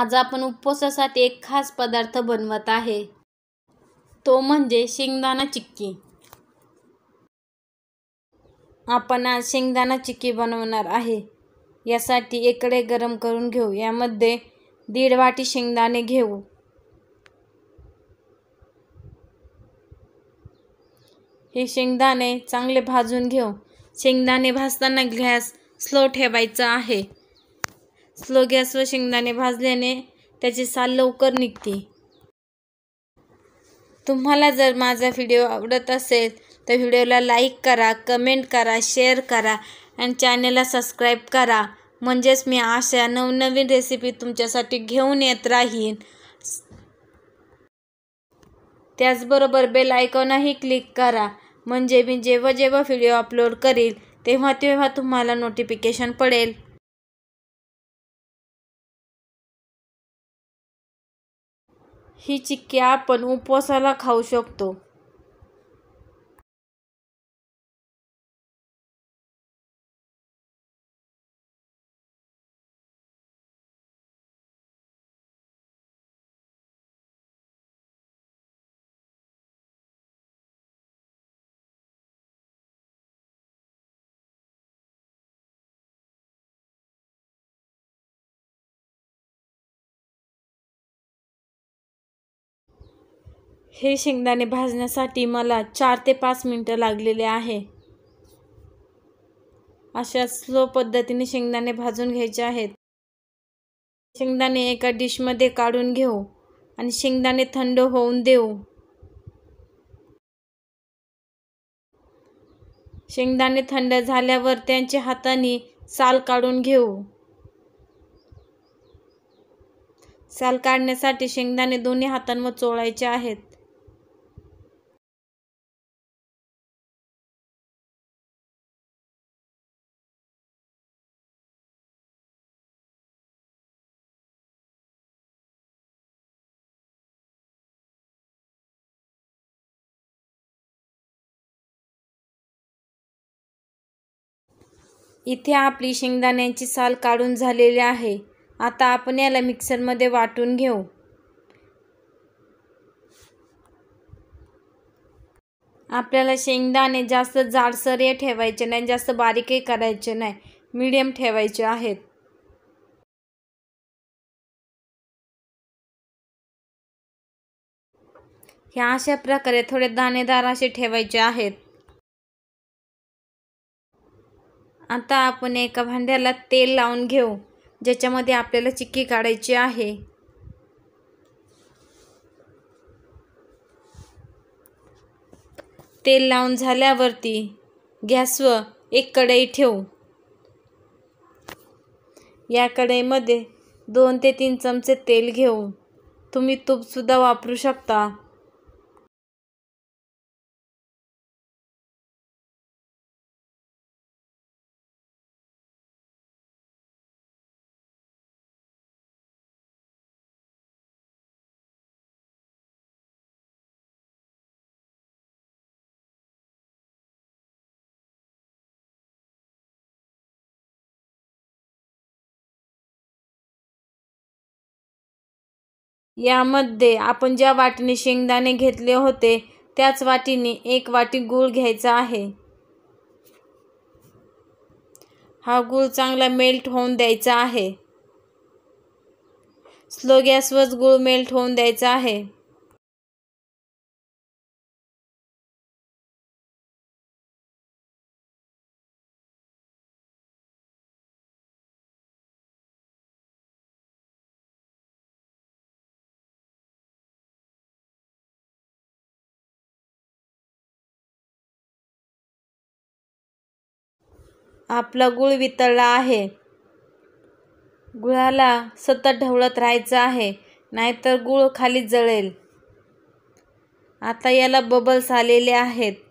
आज आपण उपवासासाठी एक खास पदार्थ बनवत आहे तो म्हणजे शेंगदाणा चिक्की आपण आज शेंगदाणा चिक्की बनवणार आहे यासाठी एकड़े गरम करून घेऊ यामध्ये दीड वाटी शेंगदाणे घेऊ हे शेंगदाणे चांगले भाजून घेऊ शेंगदाणे भाजताना गॅस स्लो ठेवायचा आहे स्लो व शेंगदाणे भाजल्याने त्याची साल लवकर निघते तुम्हाला जर माझा व्हिडिओ आवडत असेल तर व्हिडिओला लाईक करा कमेंट करा शेअर करा आणि चॅनेलला सबस्क्राईब करा म्हणजेच मी अशा नवनवीन रेसिपी तुमच्यासाठी घेऊन येत राहीन त्याचबरोबर बेल आयकॉनही क्लिक करा म्हणजे मी जेव्हा जेव्हा व्हिडिओ अपलोड करील तेव्हा तेव्हा तुम्हाला नोटिफिकेशन पडेल ही चिक्की आपण उपवासाला खाऊ शकतो हे शेंगदाणे भाजण्यासाठी मला चार ते पाच मिनटं लागलेले आहे अशा स्लो पद्धतीने शेंगदाणे भाजून घ्यायचे आहेत शेंगदाणे एका डिशमध्ये काढून घेऊ आणि शेंगदाणे थंड होऊन देऊ शेंगदाणे थंड झाल्यावर त्यांच्या हाताने साल काढून घेऊ साल काढण्यासाठी शेंगदाणे दोन्ही हातांवर चोळायचे आहेत इथे आपली शेंगदाण्याची साल काढून झालेली आहे आता आपण याला मिक्सरमध्ये वाटून घेऊ आपल्याला शेंगदाणे जास्त जाडसर हे ठेवायचे नाही जास्त बारीकही करायचे नाही मीडियम ठेवायचे आहेत ह्या अशा प्रकारे थोडे दाणेदार असे ठेवायचे आहेत आता आपण एका भांड्याला तेल लावून घेऊ ज्याच्यामध्ये आपल्याला चिक्की काढायची आहे तेल लावून झाल्यावरती गॅसवर एक कढई ठेवू या कढईमध्ये दोन ते तीन चमचे तेल घेऊ तुम्ही तूपसुद्धा वापरू शकता यामध्ये आपण ज्या वाटीने शेंगदाणे घेतले होते त्याच वाटीने एक वाटी गूळ घ्यायचा आहे हा गूळ चांगला मेल्ट होऊन द्यायचा आहे स्लो गॅसवर गूळ मेल्ट होऊन द्यायचा आहे आपला गुळ वितळला आहे गुळाला सतत ढवळत राहायचं आहे नाहीतर गुळ खाली जळेल आता याला बबल्स आलेले आहेत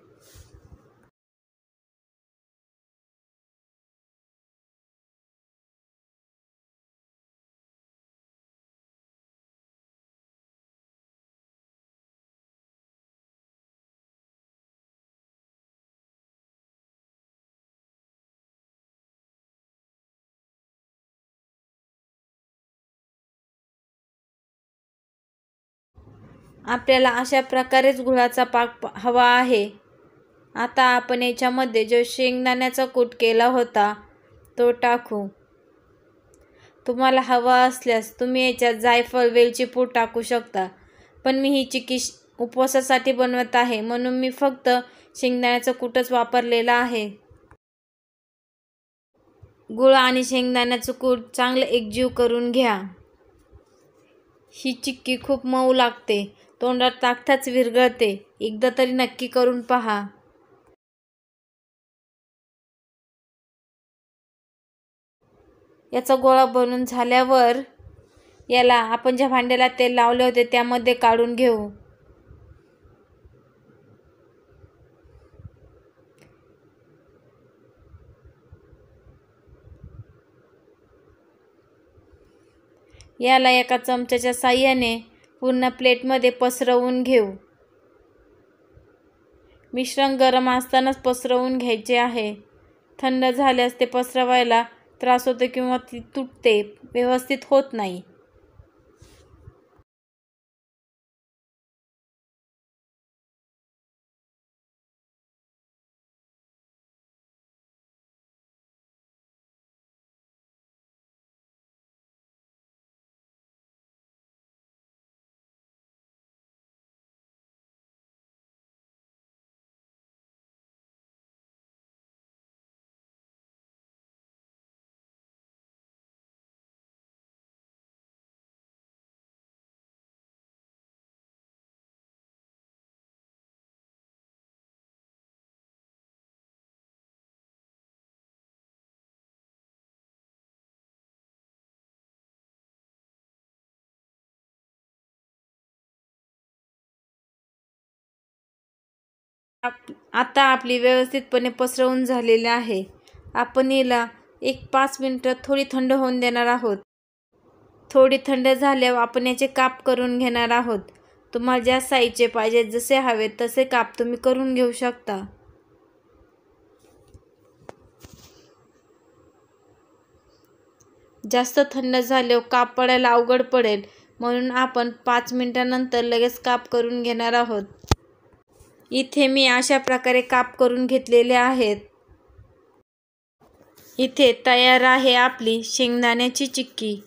आपल्याला अशा प्रकारेच गुळाचा पाक हवा आहे आता आपण याच्यामध्ये जो शेंगदाण्याचा कूट केला होता तो टाकू तुम्हाला हवा असल्यास तुम्ही याच्यात जायफळ वेलची पूड टाकू शकता पण मी ही चिकी उपवासासाठी बनवत आहे म्हणून मी फक्त शेंगदाण्याचं कूटच वापरलेला आहे गुळ आणि शेंगदाण्याचं कूट चांगलं एकजीव करून घ्या ही चिक्की खूप मऊ लागते तोंडात ताकताच विरघळते एकदा तरी नक्की करून पहा याचा गोळा बनून झाल्यावर याला आपण ज्या भांड्याला तेल लावले होते त्यामध्ये काढून घेऊ याला एका चमच्याच्या साह्याने पूर्ण प्लेटमध्ये पसरवून घेऊ मिश्रण गरम असतानाच पसरवून घ्यायचे आहे थंड झाल्यास ते पसरवायला त्रास होतो किंवा ती तुटते व्यवस्थित होत नाही आता आपली व्यवस्थितपणे पसरवून झालेली आहे आपण हिला एक पाच मिनटं थोडी थंड होऊन देणार आहोत थोडी थंड झाल्यावर आपण याचे काप करून घेणार आहोत तुम्हाला ज्या साईजचे पाहिजे जसे हवे तसे काप तुम्ही करून घेऊ शकता जास्त थंड झाल्यावर काप पडायला अवघड पडेल म्हणून आपण पाच मिनटानंतर लगेच काप करून घेणार आहोत इथे मी अशा प्रकारे काप करून घेतलेले आहेत इथे तयार आहे आपली शेंगदाण्याची चिक्की